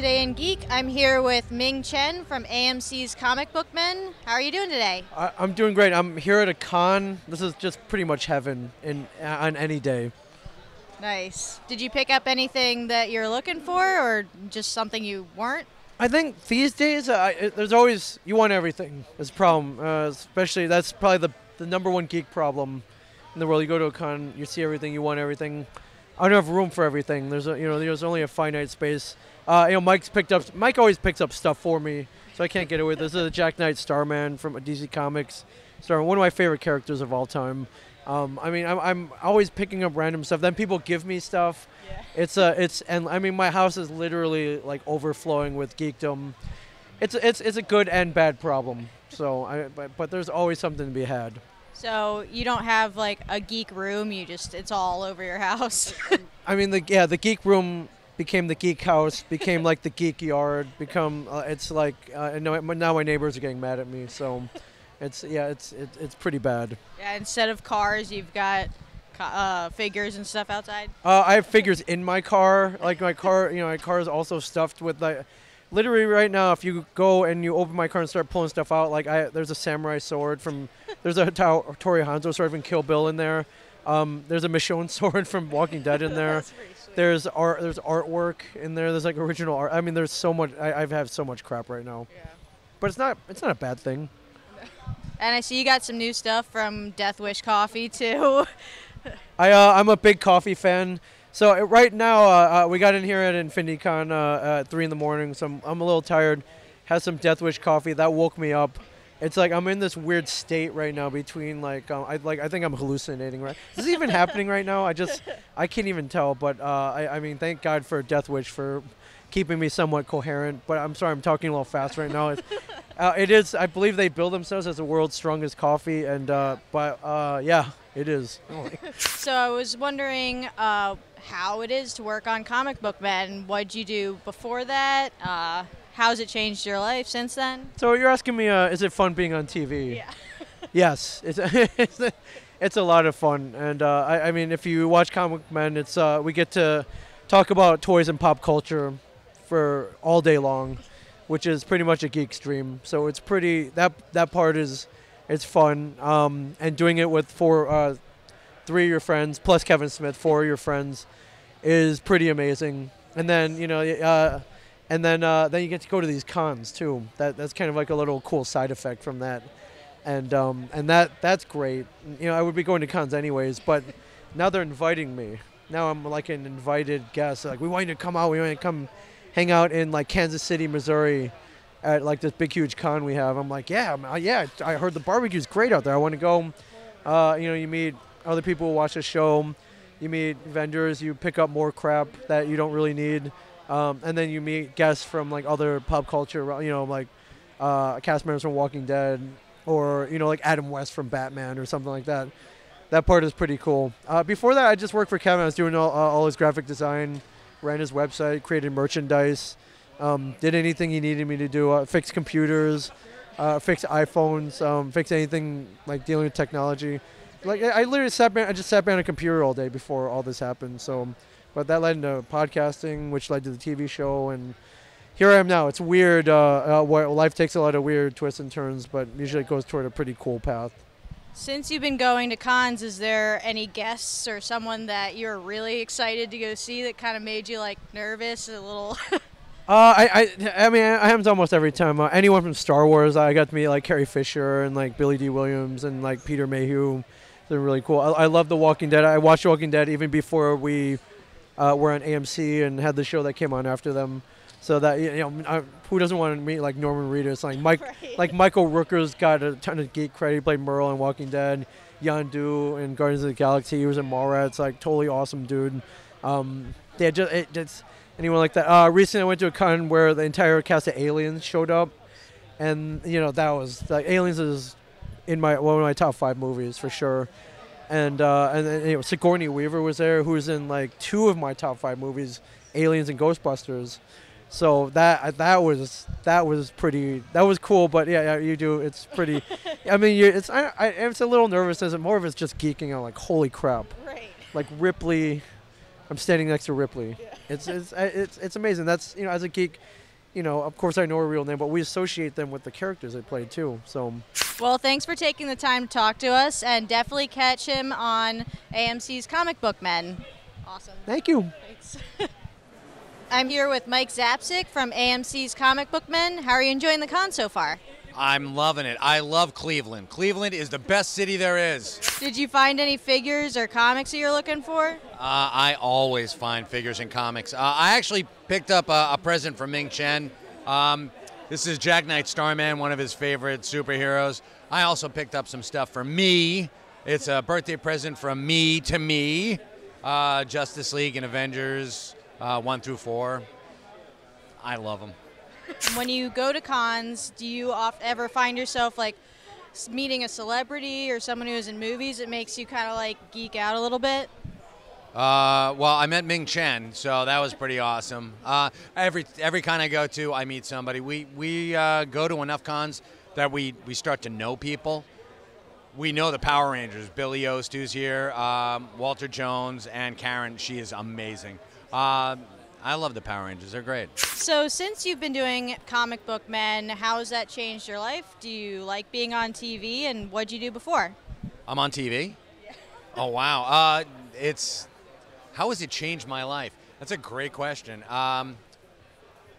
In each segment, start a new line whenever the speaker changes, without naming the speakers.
Today in Geek. I'm here with Ming Chen from AMC's Comic Book Men. How are you doing today?
I, am doing great. I'm here at a con. This is just pretty much heaven in, on any day.
Nice. Did you pick up anything that you're looking for or just something you weren't?
I think these days, there's always, you want everything is a problem. Uh, especially, that's probably the, the number one geek problem in the world. You go to a con, you see everything, you want everything. I don't have room for everything. There's a, you know there's only a finite space. Uh, you know, Mike's picked up. Mike always picks up stuff for me, so I can't get away. This is a Jack Knight Starman from DC Comics. Star, one of my favorite characters of all time. Um, I mean, I'm, I'm always picking up random stuff. Then people give me stuff. Yeah. It's a, it's, and I mean, my house is literally like overflowing with geekdom. It's, it's, it's a good and bad problem. So, I, but, but there's always something to be had.
So you don't have like a geek room. You just, it's all over your house.
I mean, the yeah, the geek room became the geek house, became like the geek yard, become uh, it's like uh, now, now my neighbors are getting mad at me. So it's yeah, it's it, it's pretty bad.
Yeah, instead of cars, you've got uh, figures and stuff outside.
Uh, I have figures in my car. Like my car, you know, my car is also stuffed with like. Literally right now, if you go and you open my car and start pulling stuff out, like I, there's a samurai sword from, there's a Tori Hanzo sword from Kill Bill in there. Um, there's a Michonne sword from Walking Dead in there. there's art. There's artwork in there. There's like original art. I mean, there's so much. I, I've so much crap right now. Yeah. But it's not. It's not a bad thing.
And I see you got some new stuff from Death Wish Coffee too.
I uh, I'm a big coffee fan. So uh, right now uh, uh, we got in here at InfinityCon uh, at three in the morning. So I'm, I'm a little tired. Had some Death Wish coffee that woke me up. It's like I'm in this weird state right now between like um, I like I think I'm hallucinating right. Is this even happening right now? I just I can't even tell. But uh, I I mean thank God for Death Wish for keeping me somewhat coherent. But I'm sorry I'm talking a little fast right now. It's, uh, it is I believe they bill themselves as the world's strongest coffee and uh, but uh, yeah it is. so
I was wondering uh, how it is to work on Comic Book Men. What'd you do before that? Uh, how's it changed your life since then?
So you're asking me, uh, is it fun being on TV? Yeah. yes, it's, it's a lot of fun, and uh, I, I, mean, if you watch Comic Men, it's uh, we get to talk about toys and pop culture for all day long, which is pretty much a geek's dream. So it's pretty that that part is it's fun, um, and doing it with four, uh, three of your friends plus Kevin Smith, four of your friends, is pretty amazing. And then you know uh, and then uh, then you get to go to these cons too. That that's kind of like a little cool side effect from that, and um, and that that's great. You know, I would be going to cons anyways, but now they're inviting me. Now I'm like an invited guest. Like we want you to come out. We want you to come hang out in like Kansas City, Missouri, at like this big huge con we have. I'm like, yeah, I'm, uh, yeah. I heard the barbecue's great out there. I want to go. Uh, you know, you meet other people who watch the show. You meet vendors. You pick up more crap that you don't really need um, and then you meet guests from like other pop culture, you know, like uh, cast members from Walking Dead, or you know, like Adam West from Batman or something like that. That part is pretty cool. Uh, before that, I just worked for Kevin. I was doing all, uh, all his graphic design, ran his website, created merchandise, um, did anything he needed me to do, uh, fix computers, uh, fix iPhones, um, fix anything like dealing with technology. Like I, literally sat, I just sat behind a computer all day before all this happened. So. But that led into podcasting, which led to the TV show, and here I am now. It's weird. Uh, uh, life takes a lot of weird twists and turns, but usually it goes toward a pretty cool path.
Since you've been going to cons, is there any guests or someone that you're really excited to go see that kind of made you like nervous, a little? uh,
I, I, I mean, I happens almost every time. Uh, anyone from Star Wars, I got to meet like Carrie Fisher and like Billy D. Williams and like Peter Mayhew. They're really cool. I, I love The Walking Dead. I watched Walking Dead even before we uh, were on AMC and had the show that came on after them. So that you know, I, who doesn't want to meet like Norman Reedus? Like Mike, right. like Michael Rooker's got a ton of geek credit. He played Merle in Walking Dead, Yondu in Guardians of the Galaxy. He was in Mallrats. Like totally awesome dude. Um, yeah, just it, it's anyone like that. Uh, recently, I went to a con where the entire cast of Aliens showed up, and you know that was like Aliens is in my one of my top five movies for sure and uh, and, you know, Sigourney Weaver was there, who was in like two of my top five movies, Aliens and Ghostbusters. So that uh, that was that was pretty that was cool, but yeah, yeah you do it's pretty. I mean, you, it's I, I, it's a little nervousness, it? more of it's just geeking out, like holy crap, right? Like Ripley, I'm standing next to Ripley. Yeah. It's it's uh, it's it's amazing. That's you know as a geek, you know, of course I know her real name, but we associate them with the characters they played too. So.
Well, thanks for taking the time to talk to us, and definitely catch him on AMC's Comic Book Men. Awesome. Thank you. I'm here with Mike Zapsik from AMC's Comic Book Men. How are you enjoying the con so far?
I'm loving it. I love Cleveland. Cleveland is the best city there is.
Did you find any figures or comics that you're looking for? Uh,
I always find figures and comics. Uh, I actually picked up a, a, present from Ming Chen. Um, this is Jack Knight Starman, one of his favorite superheroes. I also picked up some stuff for me. It's a birthday present from me to me. Uh, Justice League and Avengers uh, 1 through 4. I love them.
when you go to cons, do you ever find yourself like meeting a celebrity or someone who is in movies? It makes you kind of like geek out a little bit.
Uh, well, I met Ming Chen, so that was pretty awesome. Uh, every every kind I go to, I meet somebody. We we uh, go to enough cons that we we start to know people. We know the Power Rangers. Billy Ost, who's here, um, Walter Jones, and Karen. She is amazing. Uh, I love the Power Rangers. They're great.
So, since you've been doing Comic Book Men, how has that changed your life? Do you like being on TV, and what'd you do before?
I'm on TV. Yeah. oh wow. Uh, it's how has it changed my life? That's a great question. Um,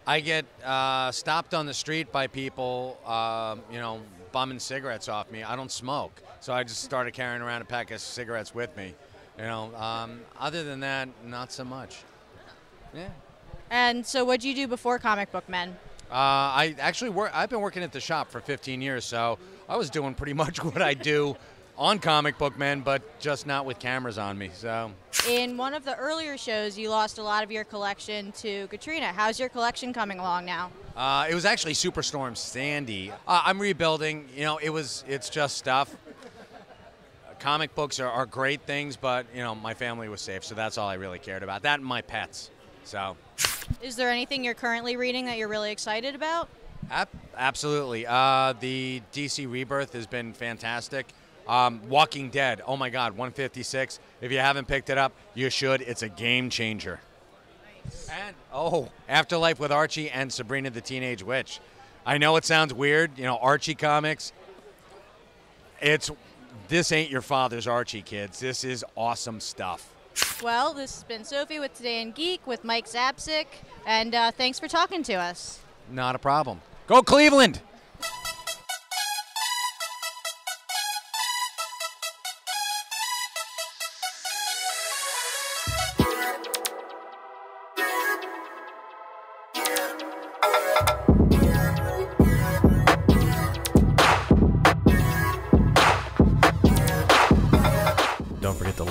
I get uh, stopped on the street by people, uh, you know, bumming cigarettes off me. I don't smoke, so I just started carrying around a pack of cigarettes with me. You know, um, other than that, not so much. Yeah. And so, what did you do
before Comic Book Men?
Uh, I actually work. I've been working at the shop for 15 years, so I was doing pretty much what I do on Comic Book Men, but just not with cameras on me. So.
In one of the earlier shows, you lost a lot of your collection to Katrina. How's your collection coming along now?
Uh, it was actually Superstorm Sandy. Uh, I'm rebuilding. You know, it was. It's just stuff. Comic books are, are great things, but you know, my family was safe, so that's all I really cared about. That and my pets. So,
is there anything you're currently reading that you're really excited about?
absolutely. Uh, the DC Rebirth has been fantastic. Um, Walking Dead. Oh my God, 156. If you haven't picked it up, you should. It's a game changer. Nice. And oh, Afterlife with Archie and Sabrina the Teenage Witch. I know it sounds weird, you know, Archie comics. It's this ain't your father's Archie, kids. This is awesome stuff.
Well, this has been Sophie with Today in Geek with Mike Zapsik, and uh, thanks for talking to us.
Not a problem. Go Cleveland!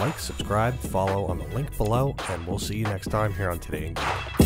like, subscribe, follow on the link below, and we'll see you next time here on Today in Game.